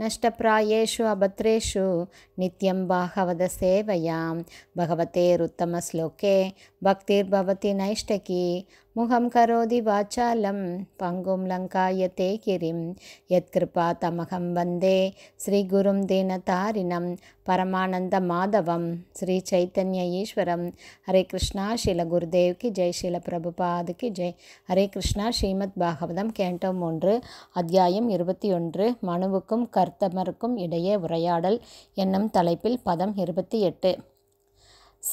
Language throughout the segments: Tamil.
नष्टप्रायेषु अभद्रेषु नित्यं भागवतसेवयां भगवतेरुत्तमश्लोके भक्तिर्भवति नैष्टकी मुखं करोति वाचालं पङ्गुं लङ्कायते गिरिं यत्कृपा तमहं वन्दे श्रीगुरुं दीनतारिणं परमानन्दमाधवं श्रीचैतन्य ईश्वरं हरे कृष्णा श्रीलगुरुदेव கி ஜெய் ஸ்ரீல பிரபுபாதுக்கு ஜெய் ஹரே கிருஷ்ணா ஸ்ரீமத் பாகவதம் கேண்டோ மூன்று அத்தியாயம் இருபத்தி ஒன்று மனுவுக்கும் கரு கர்த்தமருக்கும் இடையே உரையாடல் என்னும் தலைப்பில் பதம் இருபத்தி எட்டு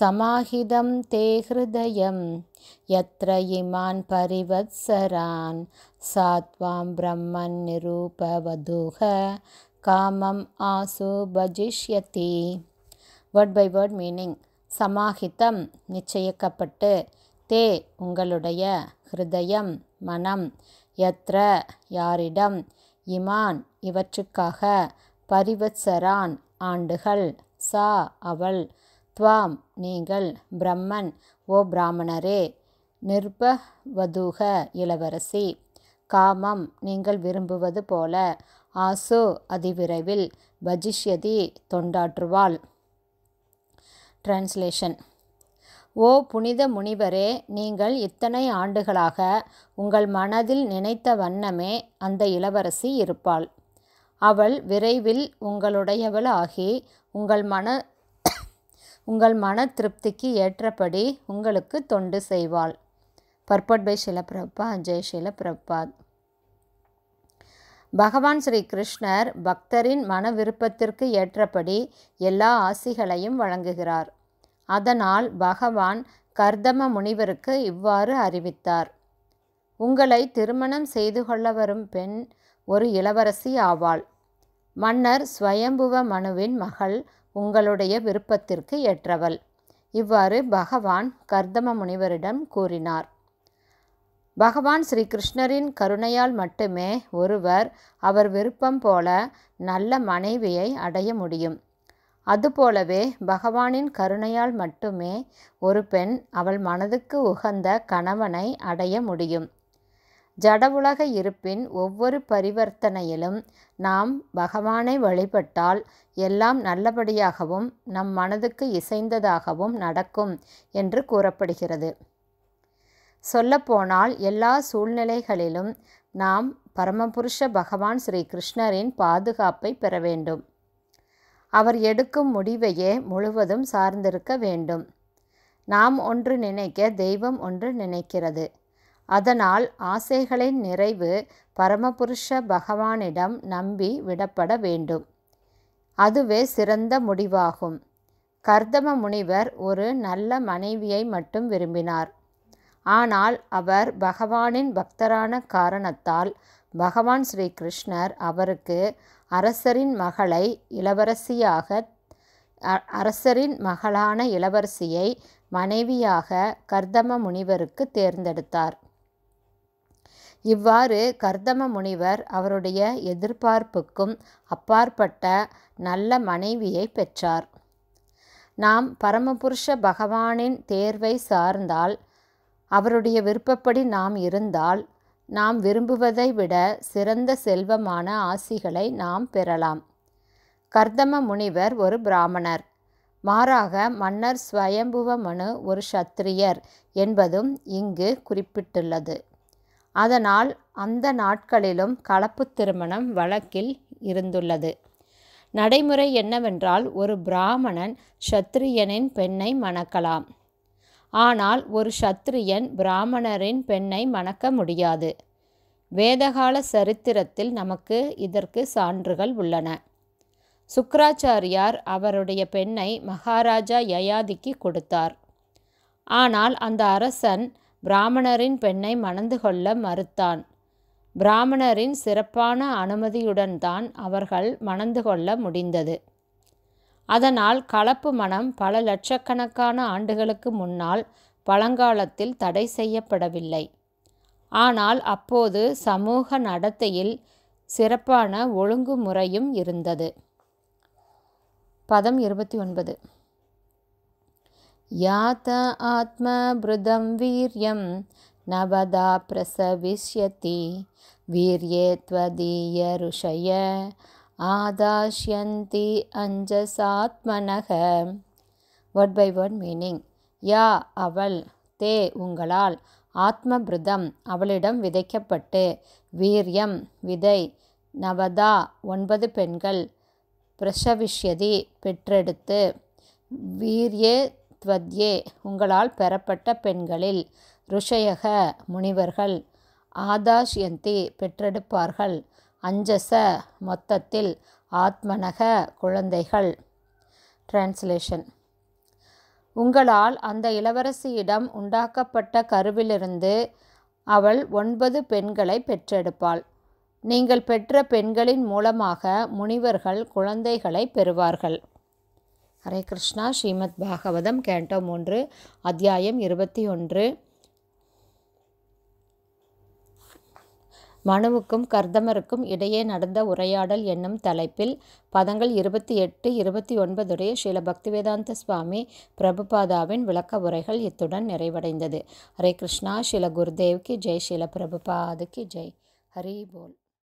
சமாஹிதம் தே ஹிருதயம் யத்ர இமான் பரிவத்சரான் சாத்வாம் பிரம்மன் நிரூபவதுக காமம் ஆசு பஜிஷ்யதி வேர்ட் பை வேர்ட் மீனிங் சமாஹிதம் நிச்சயிக்கப்பட்டு தே உங்களுடைய ஹிருதயம் மனம் எத்ர யாரிடம் இமான் இவற்றுக்காக பரிவத்சரான் ஆண்டுகள் சா அவள் துவாம் நீங்கள் பிரம்மன் ஓ பிராமணரே நிர்பவதூக இளவரசி காமம் நீங்கள் விரும்புவது போல ஆசோ அதிவிரைவில் பஜிஷ்யதி தொண்டாற்றுவாள் டிரான்ஸ்லேஷன் ஓ புனித முனிவரே நீங்கள் இத்தனை ஆண்டுகளாக உங்கள் மனதில் நினைத்த வண்ணமே அந்த இளவரசி இருப்பாள் அவள் விரைவில் உங்களுடையவள் ஆகி உங்கள் மன உங்கள் மன திருப்திக்கு ஏற்றபடி உங்களுக்கு தொண்டு செய்வாள் பர்பட் பை அஞ்சய் ஜெய் பிரபா பகவான் ஸ்ரீ கிருஷ்ணர் பக்தரின் மன விருப்பத்திற்கு ஏற்றபடி எல்லா ஆசிகளையும் வழங்குகிறார் அதனால் பகவான் கர்தம முனிவருக்கு இவ்வாறு அறிவித்தார் உங்களை திருமணம் செய்து கொள்ள வரும் பெண் ஒரு இளவரசி ஆவாள் மன்னர் ஸ்வயம்புவ மனுவின் மகள் உங்களுடைய விருப்பத்திற்கு ஏற்றவள் இவ்வாறு பகவான் கர்தம முனிவரிடம் கூறினார் பகவான் ஸ்ரீகிருஷ்ணரின் கருணையால் மட்டுமே ஒருவர் அவர் விருப்பம் போல நல்ல மனைவியை அடைய முடியும் அதுபோலவே பகவானின் கருணையால் மட்டுமே ஒரு பெண் அவள் மனதுக்கு உகந்த கணவனை அடைய முடியும் ஜடவுலக இருப்பின் ஒவ்வொரு பரிவர்த்தனையிலும் நாம் பகவானை வழிபட்டால் எல்லாம் நல்லபடியாகவும் நம் மனதுக்கு இசைந்ததாகவும் நடக்கும் என்று கூறப்படுகிறது சொல்லப்போனால் எல்லா சூழ்நிலைகளிலும் நாம் பரமபுருஷ பகவான் ஸ்ரீ கிருஷ்ணரின் பாதுகாப்பை பெற வேண்டும் அவர் எடுக்கும் முடிவையே முழுவதும் சார்ந்திருக்க வேண்டும் நாம் ஒன்று நினைக்க தெய்வம் ஒன்று நினைக்கிறது அதனால் ஆசைகளின் நிறைவு பரமபுருஷ பகவானிடம் நம்பி விடப்பட வேண்டும் அதுவே சிறந்த முடிவாகும் கர்தம முனிவர் ஒரு நல்ல மனைவியை மட்டும் விரும்பினார் ஆனால் அவர் பகவானின் பக்தரான காரணத்தால் பகவான் ஸ்ரீ கிருஷ்ணர் அவருக்கு அரசரின் மகளை இளவரசியாக அரசரின் மகளான இளவரசியை மனைவியாக கர்தம முனிவருக்கு தேர்ந்தெடுத்தார் இவ்வாறு கர்தம முனிவர் அவருடைய எதிர்பார்ப்புக்கும் அப்பாற்பட்ட நல்ல மனைவியை பெற்றார் நாம் பரமபுருஷ பகவானின் தேர்வை சார்ந்தால் அவருடைய விருப்பப்படி நாம் இருந்தால் நாம் விரும்புவதை விட சிறந்த செல்வமான ஆசிகளை நாம் பெறலாம் கர்தம முனிவர் ஒரு பிராமணர் மாறாக மன்னர் ஸ்வயம்புவ மனு ஒரு சத்திரியர் என்பதும் இங்கு குறிப்பிட்டுள்ளது அதனால் அந்த நாட்களிலும் கலப்பு திருமணம் வழக்கில் இருந்துள்ளது நடைமுறை என்னவென்றால் ஒரு பிராமணன் சத்திரியனின் பெண்ணை மணக்கலாம் ஆனால் ஒரு சத்திரியன் பிராமணரின் பெண்ணை மணக்க முடியாது வேதகால சரித்திரத்தில் நமக்கு இதற்கு சான்றுகள் உள்ளன சுக்கராச்சாரியார் அவருடைய பெண்ணை மகாராஜா யயாதிக்கு கொடுத்தார் ஆனால் அந்த அரசன் பிராமணரின் பெண்ணை மணந்து கொள்ள மறுத்தான் பிராமணரின் சிறப்பான அனுமதியுடன் தான் அவர்கள் மணந்து கொள்ள முடிந்தது அதனால் கலப்பு மனம் பல லட்சக்கணக்கான ஆண்டுகளுக்கு முன்னால் பழங்காலத்தில் தடை செய்யப்படவில்லை ஆனால் அப்போது சமூக நடத்தையில் சிறப்பான ஒழுங்குமுறையும் இருந்தது பதம் இருபத்தி ஒன்பது யாத்த ஆத்ம புருதம் வீரியம் நவதா பிரசவிஷ்யதி வீரியே த்வதீய ருஷய ஆதாஷ்யந்தி அஞ்சசாத்மனக வேர்ட் பை வேர்ட் மீனிங் யா அவள் தே உங்களால் ஆத்மபிருதம் அவளிடம் விதைக்கப்பட்டு வீரியம் விதை நவதா ஒன்பது பெண்கள் பிரசவிஷ்யதி பெற்றெடுத்து வீரியே துவத்யே உங்களால் பெறப்பட்ட பெண்களில் ருஷயக முனிவர்கள் ஆதாஷ்யந்தி பெற்றெடுப்பார்கள் அஞ்சச மொத்தத்தில் ஆத்மனக குழந்தைகள் டிரான்ஸ்லேஷன் உங்களால் அந்த இளவரசியிடம் உண்டாக்கப்பட்ட கருவிலிருந்து அவள் ஒன்பது பெண்களை பெற்றெடுப்பாள் நீங்கள் பெற்ற பெண்களின் மூலமாக முனிவர்கள் குழந்தைகளை பெறுவார்கள் ஹரே கிருஷ்ணா ஸ்ரீமத் பாகவதம் கேண்டோ மூன்று அத்தியாயம் இருபத்தி ஒன்று மனுவுக்கும் கர்தமருக்கும் இடையே நடந்த உரையாடல் என்னும் தலைப்பில் பதங்கள் இருபத்தி எட்டு இருபத்தி ஒன்பதுடைய ஸ்ரீல பக்திவேதாந்த சுவாமி பிரபுபாதாவின் விளக்க உரைகள் இத்துடன் நிறைவடைந்தது ஹரே கிருஷ்ணா ஸ்ரீல குருதேவ்கி ஜெய் ஸ்ரீல பிரபுபாதுக்கு ஜெய் ஹரி போல்